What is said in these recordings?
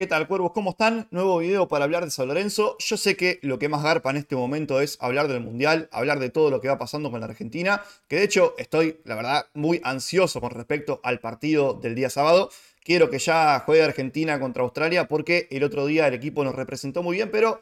¿Qué tal, cuervos? ¿Cómo están? Nuevo video para hablar de San Lorenzo. Yo sé que lo que más garpa en este momento es hablar del Mundial, hablar de todo lo que va pasando con la Argentina, que de hecho estoy, la verdad, muy ansioso con respecto al partido del día sábado. Quiero que ya juegue Argentina contra Australia porque el otro día el equipo nos representó muy bien, pero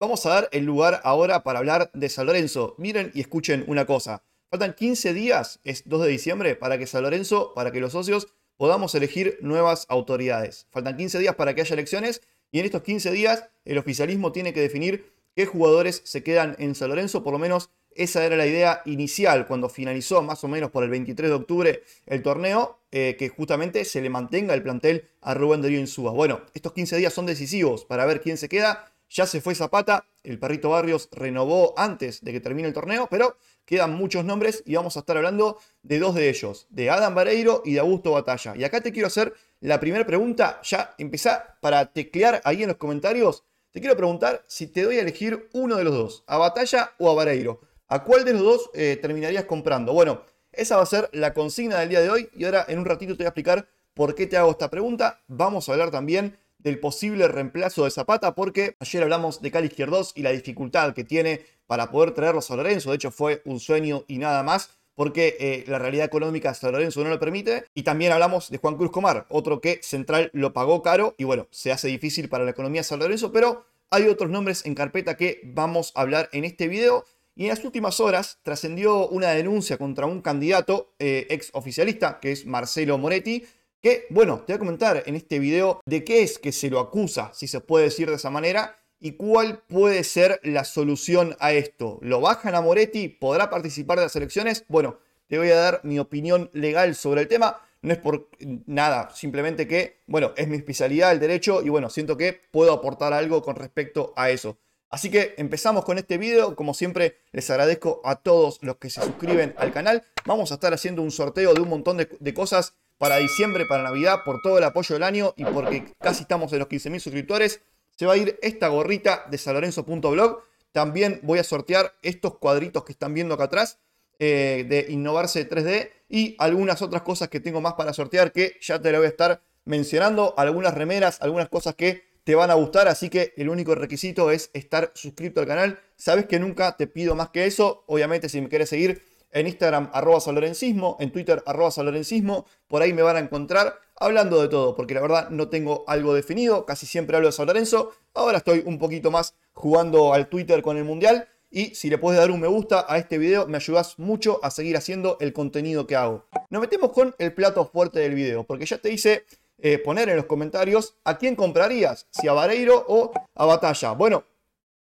vamos a dar el lugar ahora para hablar de San Lorenzo. Miren y escuchen una cosa. Faltan 15 días, es 2 de diciembre, para que San Lorenzo, para que los socios podamos elegir nuevas autoridades. Faltan 15 días para que haya elecciones y en estos 15 días el oficialismo tiene que definir qué jugadores se quedan en San Lorenzo, por lo menos esa era la idea inicial cuando finalizó más o menos por el 23 de octubre el torneo, eh, que justamente se le mantenga el plantel a Rubén Darío Insúa. Bueno, estos 15 días son decisivos para ver quién se queda. Ya se fue Zapata, el perrito Barrios renovó antes de que termine el torneo, pero Quedan muchos nombres y vamos a estar hablando de dos de ellos, de Adam Vareiro y de Augusto Batalla. Y acá te quiero hacer la primera pregunta, ya empezá para teclear ahí en los comentarios. Te quiero preguntar si te doy a elegir uno de los dos, a Batalla o a Vareiro. ¿A cuál de los dos eh, terminarías comprando? Bueno, esa va a ser la consigna del día de hoy y ahora en un ratito te voy a explicar por qué te hago esta pregunta. Vamos a hablar también del posible reemplazo de Zapata, porque ayer hablamos de Cali Izquierdos y la dificultad que tiene para poder traerlo a San Lorenzo. De hecho, fue un sueño y nada más, porque eh, la realidad económica de San Lorenzo no lo permite. Y también hablamos de Juan Cruz Comar, otro que Central lo pagó caro y bueno, se hace difícil para la economía de San Lorenzo, pero hay otros nombres en carpeta que vamos a hablar en este video. Y en las últimas horas trascendió una denuncia contra un candidato eh, ex oficialista, que es Marcelo Moretti, que bueno, te voy a comentar en este video de qué es que se lo acusa, si se puede decir de esa manera, y cuál puede ser la solución a esto. ¿Lo bajan a Moretti? ¿Podrá participar de las elecciones? Bueno, te voy a dar mi opinión legal sobre el tema. No es por nada, simplemente que, bueno, es mi especialidad el derecho y bueno, siento que puedo aportar algo con respecto a eso. Así que empezamos con este video. Como siempre, les agradezco a todos los que se suscriben al canal. Vamos a estar haciendo un sorteo de un montón de, de cosas para diciembre, para Navidad, por todo el apoyo del año y porque casi estamos en los 15.000 suscriptores. Se va a ir esta gorrita de salorenzo.blog. También voy a sortear estos cuadritos que están viendo acá atrás eh, de Innovarse 3D y algunas otras cosas que tengo más para sortear que ya te lo voy a estar mencionando. Algunas remeras, algunas cosas que te van a gustar. Así que el único requisito es estar suscrito al canal. Sabes que nunca te pido más que eso. Obviamente, si me quieres seguir, en Instagram arroba salorencismo, en Twitter arroba salorencismo, por ahí me van a encontrar hablando de todo, porque la verdad no tengo algo definido, casi siempre hablo de San Lorenzo, ahora estoy un poquito más jugando al Twitter con el Mundial, y si le puedes dar un me gusta a este video, me ayudas mucho a seguir haciendo el contenido que hago. Nos metemos con el plato fuerte del video, porque ya te hice eh, poner en los comentarios a quién comprarías, si a Vareiro o a Batalla. Bueno,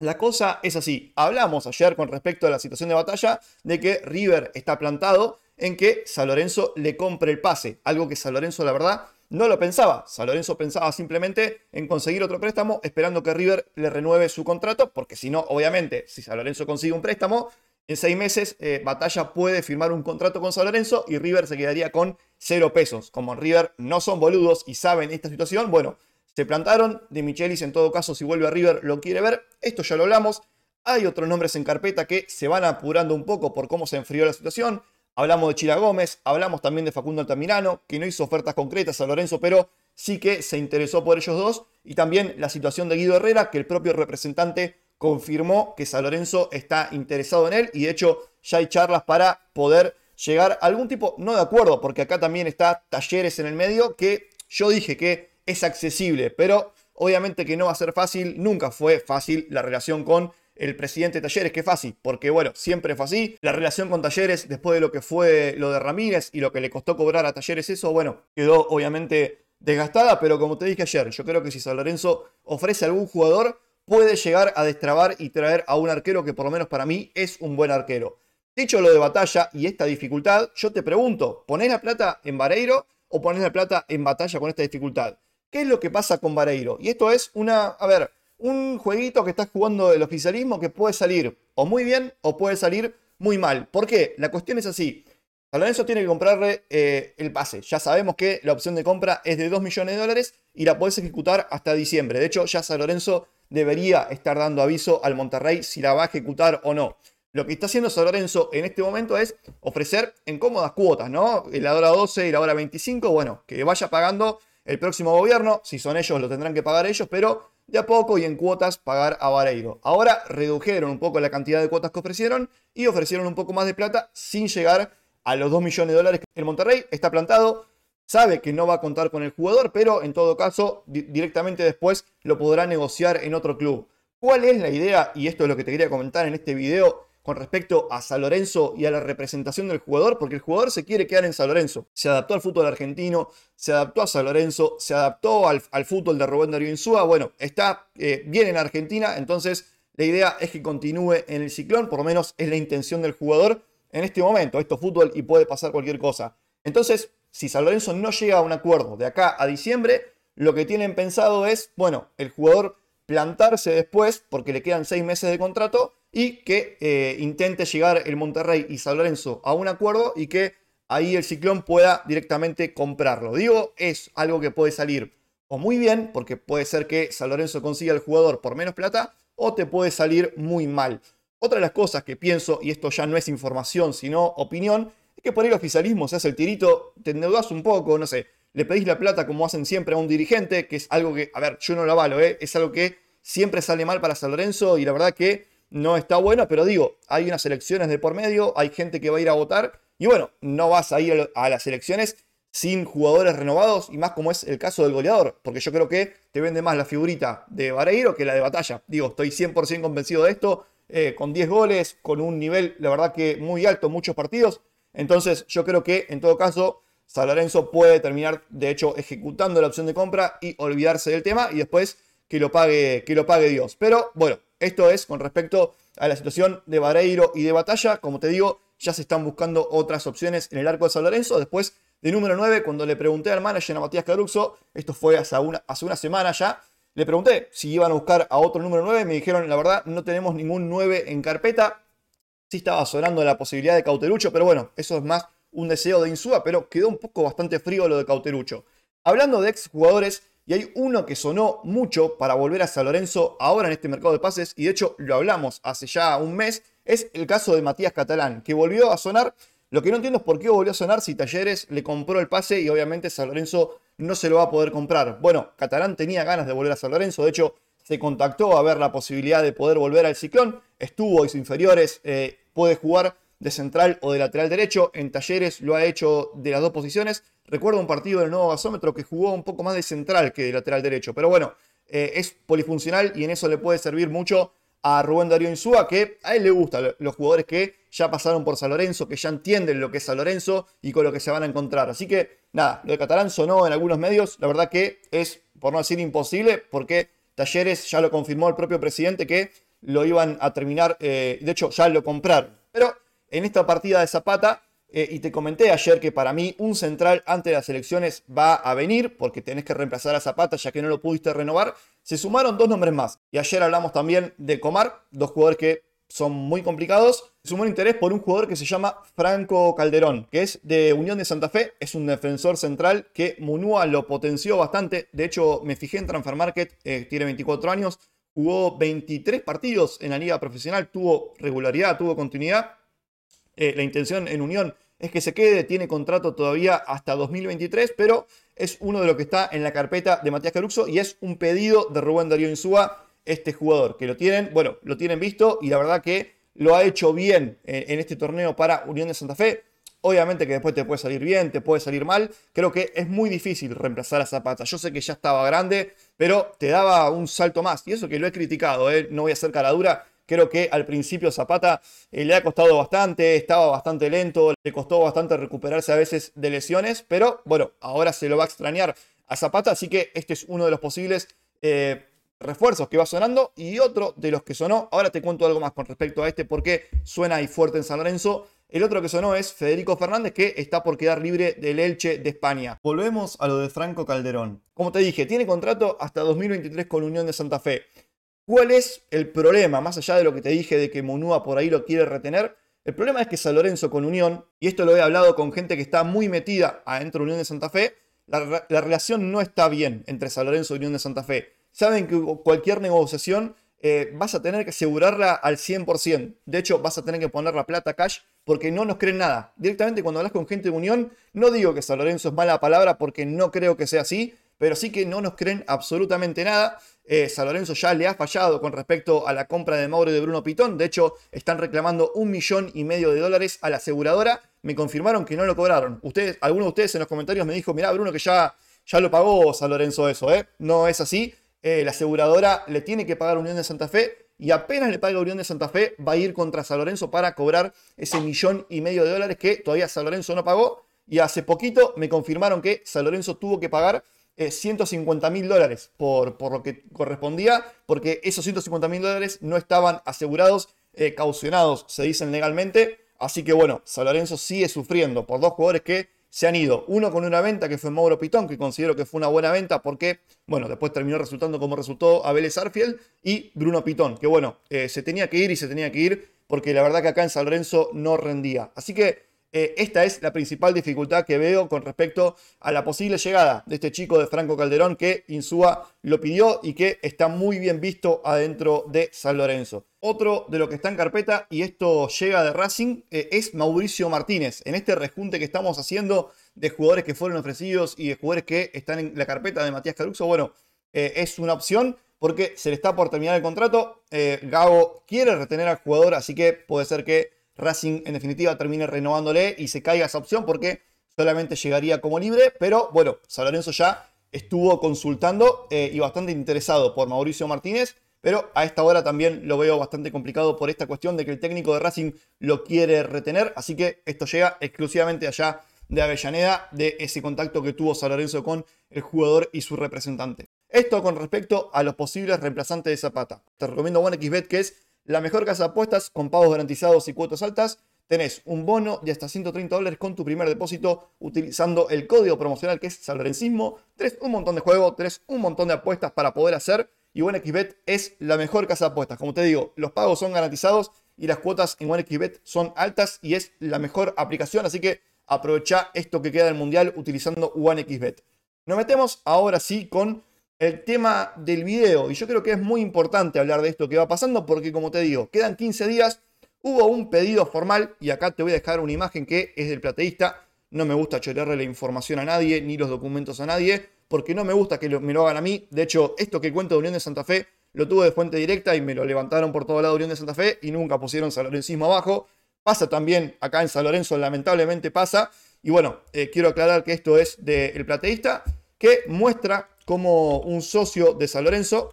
la cosa es así. Hablamos ayer con respecto a la situación de batalla de que River está plantado en que San Lorenzo le compre el pase. Algo que San Lorenzo, la verdad, no lo pensaba. San Lorenzo pensaba simplemente en conseguir otro préstamo esperando que River le renueve su contrato, porque si no, obviamente, si San Lorenzo consigue un préstamo, en seis meses eh, Batalla puede firmar un contrato con San Lorenzo y River se quedaría con cero pesos. Como River no son boludos y saben esta situación, bueno, se plantaron, de Michelis en todo caso si vuelve a River lo quiere ver, esto ya lo hablamos. Hay otros nombres en carpeta que se van apurando un poco por cómo se enfrió la situación. Hablamos de Chila Gómez, hablamos también de Facundo Altamirano, que no hizo ofertas concretas a Lorenzo, pero sí que se interesó por ellos dos. Y también la situación de Guido Herrera, que el propio representante confirmó que San Lorenzo está interesado en él y de hecho ya hay charlas para poder llegar a algún tipo, no de acuerdo, porque acá también está Talleres en el medio, que yo dije que es accesible, pero obviamente que no va a ser fácil, nunca fue fácil la relación con el presidente Talleres, que fácil, porque bueno, siempre fue así. La relación con Talleres, después de lo que fue lo de Ramírez y lo que le costó cobrar a Talleres, eso, bueno, quedó obviamente desgastada, pero como te dije ayer, yo creo que si San Lorenzo ofrece algún jugador, puede llegar a destrabar y traer a un arquero que por lo menos para mí es un buen arquero. Dicho lo de batalla y esta dificultad, yo te pregunto, ¿ponés la plata en Vareiro o ponés la plata en batalla con esta dificultad? ¿Qué es lo que pasa con Vareiro? Y esto es una, a ver, un jueguito que estás jugando el oficialismo que puede salir o muy bien o puede salir muy mal. ¿Por qué? La cuestión es así. San Lorenzo tiene que comprarle eh, el pase. Ya sabemos que la opción de compra es de 2 millones de dólares y la podés ejecutar hasta diciembre. De hecho, ya San Lorenzo debería estar dando aviso al Monterrey si la va a ejecutar o no. Lo que está haciendo San Lorenzo en este momento es ofrecer en cómodas cuotas, ¿no? La hora 12 y la hora 25, bueno, que vaya pagando el próximo gobierno. Si son ellos, lo tendrán que pagar ellos, pero de a poco y en cuotas pagar a Vareiro. Ahora redujeron un poco la cantidad de cuotas que ofrecieron y ofrecieron un poco más de plata sin llegar a los 2 millones de dólares. El Monterrey está plantado, sabe que no va a contar con el jugador, pero en todo caso directamente después lo podrá negociar en otro club. ¿Cuál es la idea? Y esto es lo que te quería comentar en este video con respecto a San Lorenzo y a la representación del jugador, porque el jugador se quiere quedar en San Lorenzo. Se adaptó al fútbol argentino, se adaptó a San Lorenzo, se adaptó al, fútbol de Rubén Darío Insúa. Bueno, está eh, bien en Argentina, entonces la idea es que continúe en el ciclón, por lo menos es la intención del jugador en este momento. Esto es fútbol y puede pasar cualquier cosa. Entonces, si San Lorenzo no llega a un acuerdo de acá a diciembre, lo que tienen pensado es, bueno, el jugador plantarse después, porque le quedan seis meses de contrato, y que eh, intente llegar el Monterrey y San Lorenzo a un acuerdo y que ahí el Ciclón pueda directamente comprarlo. Digo, es algo que puede salir o muy bien, porque puede ser que San Lorenzo consiga al jugador por menos plata, o te puede salir muy mal. Otra de las cosas que pienso, y esto ya no es información, sino opinión, es que por el oficialismo se hace el tirito, te endeudas un poco, no sé, le pedís la plata como hacen siempre a un dirigente, que es algo que, a ver, yo no lo avalo, ¿eh? es algo que siempre sale mal para San Lorenzo y la verdad que no está bueno, pero digo, hay unas elecciones de por medio, hay gente que va a ir a votar y bueno, no vas a ir a las elecciones sin jugadores renovados y más como es el caso del goleador, porque yo creo que te vende más la figurita de Vareiro que la de Batalla. Digo, estoy 100% convencido de esto, eh, con 10 goles, con un nivel, la verdad que muy alto, muchos partidos. Entonces yo creo que en todo caso San Lorenzo puede terminar, de hecho, ejecutando la opción de compra y olvidarse del tema y después que lo pague, que lo pague Dios. Pero bueno, esto es con respecto a la situación de Vareiro y de Batalla. Como te digo, ya se están buscando otras opciones en el arco de San Lorenzo. Después de número 9, cuando le pregunté al manager a Matías Cadruxo, esto fue hace una, semana ya, le pregunté si iban a buscar a otro número 9. Me dijeron, la verdad, no tenemos ningún 9 en carpeta. Sí estaba sonando la posibilidad de Cauterucho, pero bueno, eso es más un deseo de Insúa, pero quedó un poco bastante frío lo de Cauterucho. Hablando de exjugadores y hay uno que sonó mucho para volver a San Lorenzo ahora en este mercado de pases, y de hecho lo hablamos hace ya un mes, es el caso de Matías Catalán, que volvió a sonar. Lo que no entiendo es por qué volvió a sonar si Talleres le compró el pase y obviamente San Lorenzo no se lo va a poder comprar. Bueno, Catalán tenía ganas de volver a San Lorenzo, de hecho se contactó a ver la posibilidad de poder volver al ciclón, estuvo en inferiores, eh, puede jugar de central o de lateral derecho. En Talleres lo ha hecho de las dos posiciones. Recuerdo un partido del nuevo basómetro que jugó un poco más de central que de lateral derecho. Pero bueno, eh, es polifuncional y en eso le puede servir mucho a Rubén Darío Insúa, que a él le gustan los jugadores que ya pasaron por San Lorenzo, que ya entienden lo que es San Lorenzo y con lo que se van a encontrar. Así que nada, lo de Catalán sonó en algunos medios, la verdad que es, por no decir imposible, porque Talleres ya lo confirmó el propio presidente que lo iban a terminar, eh, de hecho ya lo compraron. Pero en esta partida de Zapata. Eh, y te comenté ayer que para mí un central antes de las elecciones va a venir porque tenés que reemplazar a Zapata ya que no lo pudiste renovar. Se sumaron dos nombres más. Y ayer hablamos también de Comar, dos jugadores que son muy complicados. Se Sumó interés por un jugador que se llama Franco Calderón, que es de Unión de Santa Fe, es un defensor central que Munua lo potenció bastante. De hecho, me fijé en Transfer Market, eh, tiene 24 años, jugó 23 partidos en la liga profesional, tuvo regularidad, tuvo continuidad eh, la intención en Unión es que se quede, tiene contrato todavía hasta 2023, pero es uno de los que está en la carpeta de Matías Caruxo y es un pedido de Rubén Darío Insúa, este jugador, que lo tienen, bueno, lo tienen visto y la verdad que lo ha hecho bien eh, en este torneo para Unión de Santa Fe. Obviamente que después te puede salir bien, te puede salir mal. Creo que es muy difícil reemplazar a Zapata. Yo sé que ya estaba grande, pero te daba un salto más. Y eso que lo he criticado, eh, no voy a hacer cara Creo que al principio Zapata eh, le ha costado bastante, estaba bastante lento, le costó bastante recuperarse a veces de lesiones, pero bueno, ahora se lo va a extrañar a Zapata, así que este es uno de los posibles eh, refuerzos que va sonando y otro de los que sonó. Ahora te cuento algo más con respecto a este porque suena y fuerte en San Lorenzo. El otro que sonó es Federico Fernández, que está por quedar libre del Elche de España. Volvemos a lo de Franco Calderón. Como te dije, tiene contrato hasta 2023 con Unión de Santa Fe. ¿Cuál es el problema? Más allá de lo que te dije de que Monúa por ahí lo quiere retener, el problema es que San Lorenzo con Unión, y esto lo he hablado con gente que está muy metida adentro de Unión de Santa Fe, la, relación no está bien entre San Lorenzo y Unión de Santa Fe. Saben que cualquier negociación eh, vas a tener que asegurarla al 100%. De hecho, vas a tener que poner la plata cash porque no nos creen nada. Directamente cuando hablas con gente de Unión, no digo que San Lorenzo es mala palabra porque no creo que sea así, pero sí que no nos creen absolutamente nada. Eh, San Lorenzo ya le ha fallado con respecto a la compra de Mauro y de Bruno Pitón. De hecho, están reclamando un millón y medio de dólares a la aseguradora. Me confirmaron que no lo cobraron. Ustedes, alguno de ustedes en los comentarios me dijo, mirá Bruno que ya, ya lo pagó San Lorenzo eso, ¿eh? No es así. Eh, la aseguradora le tiene que pagar Unión de Santa Fe y apenas le pague Unión de Santa Fe va a ir contra San Lorenzo para cobrar ese millón y medio de dólares que todavía San Lorenzo no pagó. Y hace poquito me confirmaron que San Lorenzo tuvo que pagar 150 eh, mil dólares por, por, lo que correspondía, porque esos 150 mil dólares no estaban asegurados, eh, caucionados, se dicen legalmente. Así que bueno, San Lorenzo sigue sufriendo por dos jugadores que se han ido. Uno con una venta que fue Mauro Pitón, que considero que fue una buena venta porque, bueno, después terminó resultando como resultó Abel Sarfield y Bruno Pitón, que bueno, eh, se tenía que ir y se tenía que ir porque la verdad que acá en San Lorenzo no rendía. Así que eh, esta es la principal dificultad que veo con respecto a la posible llegada de este chico de Franco Calderón que Insúa lo pidió y que está muy bien visto adentro de San Lorenzo. Otro de lo que está en carpeta, y esto llega de Racing, eh, es Mauricio Martínez. En este rejunte que estamos haciendo de jugadores que fueron ofrecidos y de jugadores que están en la carpeta de Matías Caruso, bueno, eh, es una opción porque se le está por terminar el contrato. Gabo quiere retener al jugador, así que puede ser que Racing en definitiva termine renovándole y se caiga esa opción porque solamente llegaría como libre, pero bueno, San ya estuvo consultando eh, y bastante interesado por Mauricio Martínez, pero a esta hora también lo veo bastante complicado por esta cuestión de que el técnico de Racing lo quiere retener, así que esto llega exclusivamente allá de Avellaneda, de ese contacto que tuvo San con el jugador y su representante. Esto con respecto a los posibles reemplazantes de Zapata. Te recomiendo OneXBet que es la mejor casa de apuestas con pagos garantizados y cuotas altas. Tenés un bono de hasta 130 dólares con tu primer depósito utilizando el código promocional que es Salrencismo. Tres un montón de juego, tres un montón de apuestas para poder hacer. Y OneXBet es la mejor casa de apuestas. Como te digo, los pagos son garantizados y las cuotas en OneXBet son altas y es la mejor aplicación. Así que aprovecha esto que queda del mundial utilizando OneXBet. Nos metemos ahora sí con el tema del video. Y yo creo que es muy importante hablar de esto que va pasando porque, como te digo, quedan 15 días. Hubo un pedido formal y acá te voy a dejar una imagen que es del plateísta. No me gusta chorearle la información a nadie ni los documentos a nadie porque no me gusta que me lo hagan a mí. De hecho, esto que cuento de Unión de Santa Fe lo tuve de fuente directa y me lo levantaron por todo lado de Unión de Santa Fe y nunca pusieron San Lorenzismo abajo. Pasa también acá en San Lorenzo, lamentablemente pasa. Y bueno, eh, quiero aclarar que esto es del plateísta que muestra como un socio de San Lorenzo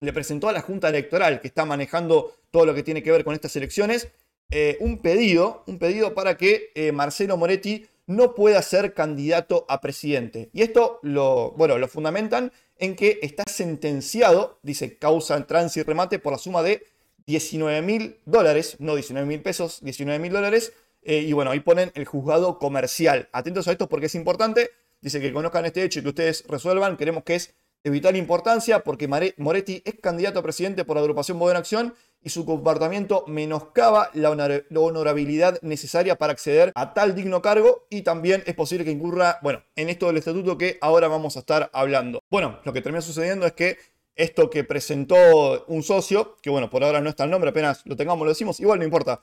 le presentó a la Junta Electoral, que está manejando todo lo que tiene que ver con estas elecciones, eh, un pedido, un pedido para que eh, Marcelo Moretti no pueda ser candidato a presidente. Y esto lo, bueno, lo fundamentan en que está sentenciado, dice causa trans y remate, por la suma de 19 mil dólares, no 19 mil pesos, 19 mil dólares. Eh, y bueno, ahí ponen el juzgado comercial. Atentos a esto porque es importante Dice que conozcan este hecho y que ustedes resuelvan. Queremos que es de vital importancia porque Moretti es candidato a presidente por la agrupación Modena Acción y su comportamiento menoscaba la, honorabilidad necesaria para acceder a tal digno cargo y también es posible que incurra, bueno, en esto del estatuto que ahora vamos a estar hablando. Bueno, lo que termina sucediendo es que esto que presentó un socio, que bueno, por ahora no está el nombre, apenas lo tengamos lo decimos, igual no importa.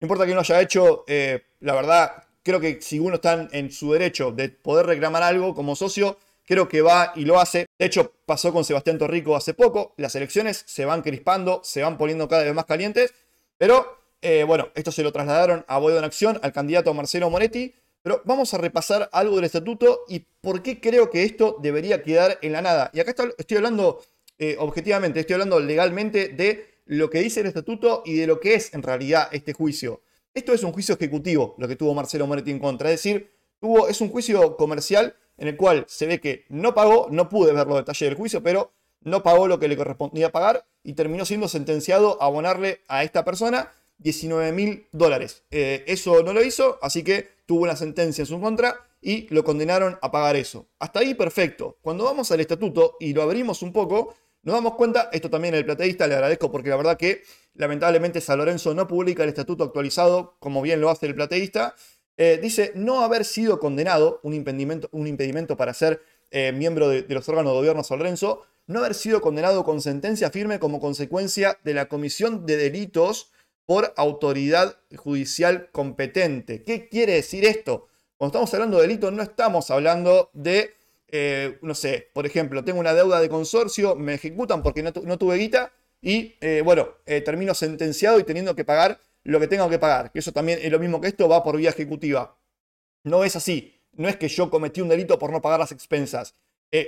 No importa que no haya hecho, eh, la verdad Creo que si uno está en su derecho de poder reclamar algo como socio, creo que va y lo hace. De hecho, pasó con Sebastián Torrico hace poco. Las elecciones se van crispando, se van poniendo cada vez más calientes. Pero eh, bueno, esto se lo trasladaron a Boedo en Acción, al candidato Marcelo Moretti. Pero vamos a repasar algo del estatuto y por qué creo que esto debería quedar en la nada. Y acá estoy hablando eh, objetivamente, estoy hablando legalmente de lo que dice el estatuto y de lo que es en realidad este juicio. Esto es un juicio ejecutivo, lo que tuvo Marcelo Moretti en contra. Es decir, tuvo, es un juicio comercial en el cual se ve que no pagó, no pude ver los detalles del juicio, pero no pagó lo que le correspondía pagar y terminó siendo sentenciado a abonarle a esta persona 19 mil dólares. Eh, eso no lo hizo, así que tuvo una sentencia en su contra y lo condenaron a pagar eso. Hasta ahí perfecto. Cuando vamos al estatuto y lo abrimos un poco, nos damos cuenta, esto también el plateísta le agradezco porque la verdad que lamentablemente San Lorenzo no publica el estatuto actualizado, como bien lo hace el plateísta. Eh, dice no haber sido condenado, un impedimento, un impedimento para ser eh, miembro de, los órganos de gobierno San Lorenzo, no haber sido condenado con sentencia firme como consecuencia de la comisión de delitos por autoridad judicial competente. ¿Qué quiere decir esto? Cuando estamos hablando de delitos, no estamos hablando de eh, no sé, por ejemplo, tengo una deuda de consorcio, me ejecutan porque no, tuve guita y, eh, bueno, eh, termino sentenciado y teniendo que pagar lo que tengo que pagar. Que eso también es lo mismo que esto, va por vía ejecutiva. No es así. No es que yo cometí un delito por no pagar las expensas.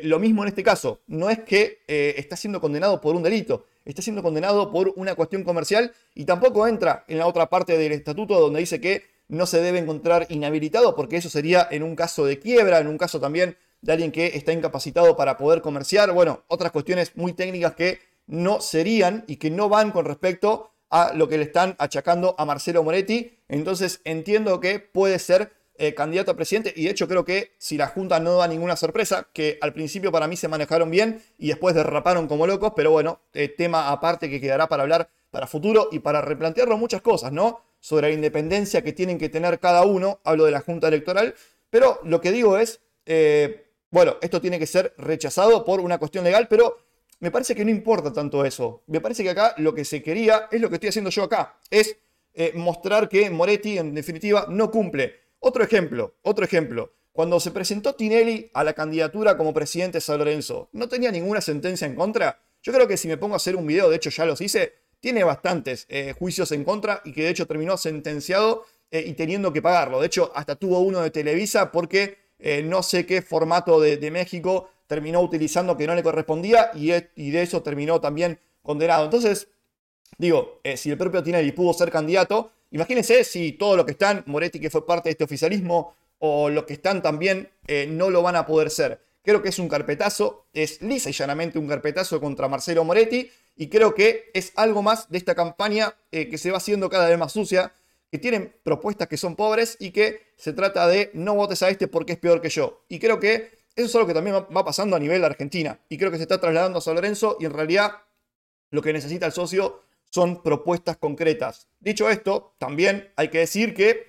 lo mismo en este caso. No es que está siendo condenado por un delito. Está siendo condenado por una cuestión comercial y tampoco entra en la otra parte del estatuto donde dice que no se debe encontrar inhabilitado porque eso sería en un caso de quiebra, en un caso también de alguien que está incapacitado para poder comerciar, bueno, otras cuestiones muy técnicas que no serían y que no van con respecto a lo que le están achacando a Marcelo Moretti. Entonces entiendo que puede ser eh, candidato a presidente y de hecho creo que si la Junta no da ninguna sorpresa, que al principio para mí se manejaron bien y después derraparon como locos, pero bueno, eh, tema aparte que quedará para hablar para futuro y para replantearlo muchas cosas, ¿no? Sobre la independencia que tienen que tener cada uno, hablo de la Junta Electoral, pero lo que digo es, eh, bueno, esto tiene que ser rechazado por una cuestión legal, pero me parece que no importa tanto eso. Me parece que acá lo que se quería es lo que estoy haciendo yo acá, es eh, mostrar que Moretti, en definitiva, no cumple. Otro ejemplo, otro ejemplo. Cuando se presentó Tinelli a la candidatura como presidente de San Lorenzo, ¿no tenía ninguna sentencia en contra? Yo creo que si me pongo a hacer un video, de hecho ya los hice, tiene bastantes eh, juicios en contra y que de hecho terminó sentenciado eh, y teniendo que pagarlo. De hecho, hasta tuvo uno de Televisa porque eh, no sé qué formato de, México terminó utilizando que no le correspondía y, de eso terminó también condenado. Entonces, digo, eh, si el propio Tinelli pudo ser candidato, imagínense si todos los que están, Moretti que fue parte de este oficialismo, o los que están también, eh, no lo van a poder ser. Creo que es un carpetazo, es lisa y llanamente un carpetazo contra Marcelo Moretti y creo que es algo más de esta campaña que se va haciendo cada vez más sucia, que tienen propuestas que son pobres y que se trata de no votes a este porque es peor que yo. Y creo que eso es algo que también va pasando a nivel de Argentina. Y creo que se está trasladando a San Lorenzo y en realidad lo que necesita el socio son propuestas concretas. Dicho esto, también hay que decir que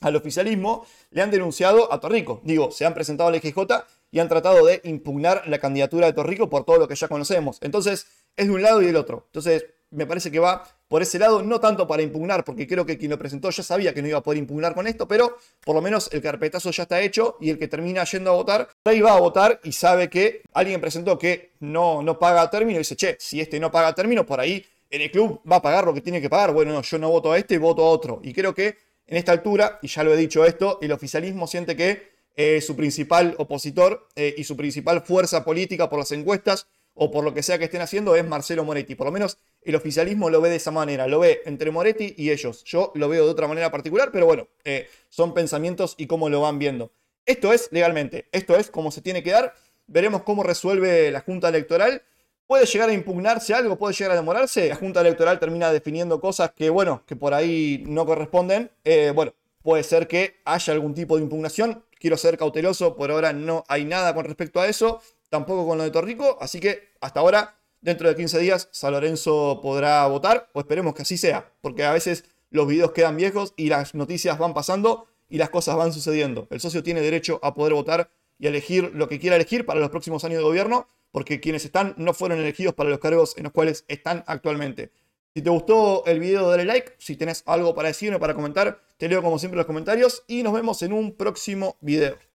al oficialismo le han denunciado a Torrico. Digo, se han presentado al IGJ e y han tratado de impugnar la candidatura de Torrico por todo lo que ya conocemos. Entonces, es de un lado y del otro. Entonces, me parece que va por ese lado, no tanto para impugnar, porque creo que quien lo presentó ya sabía que no iba a poder impugnar con esto, pero por lo menos el carpetazo ya está hecho y el que termina yendo a votar, ahí va a votar y sabe que alguien presentó que no, no paga término y dice, che, si este no paga término, por ahí en el club va a pagar lo que tiene que pagar. Bueno, no, yo no voto a este, voto a otro. Y creo que en esta altura, y ya lo he dicho esto, el oficialismo siente que eh, su principal opositor eh, y su principal fuerza política por las encuestas o por lo que sea que estén haciendo, es Marcelo Moretti. Por lo menos el oficialismo lo ve de esa manera, lo ve entre Moretti y ellos. Yo lo veo de otra manera particular, pero bueno, eh, son pensamientos y cómo lo van viendo. Esto es legalmente, esto es como se tiene que dar. Veremos cómo resuelve la Junta Electoral. Puede llegar a impugnarse algo, puede llegar a demorarse. La Junta Electoral termina definiendo cosas que, bueno, que por ahí no corresponden. Eh, bueno, puede ser que haya algún tipo de impugnación. Quiero ser cauteloso, por ahora no hay nada con respecto a eso tampoco con lo de Torrico, así que hasta ahora, dentro de 15 días, San Lorenzo podrá votar, o esperemos que así sea, porque a veces los videos quedan viejos y las noticias van pasando y las cosas van sucediendo. El socio tiene derecho a poder votar y elegir lo que quiera elegir para los próximos años de gobierno, porque quienes están no fueron elegidos para los cargos en los cuales están actualmente. Si te gustó el video, dale like. Si tienes algo para decirme, para comentar, te leo como siempre los comentarios y nos vemos en un próximo video.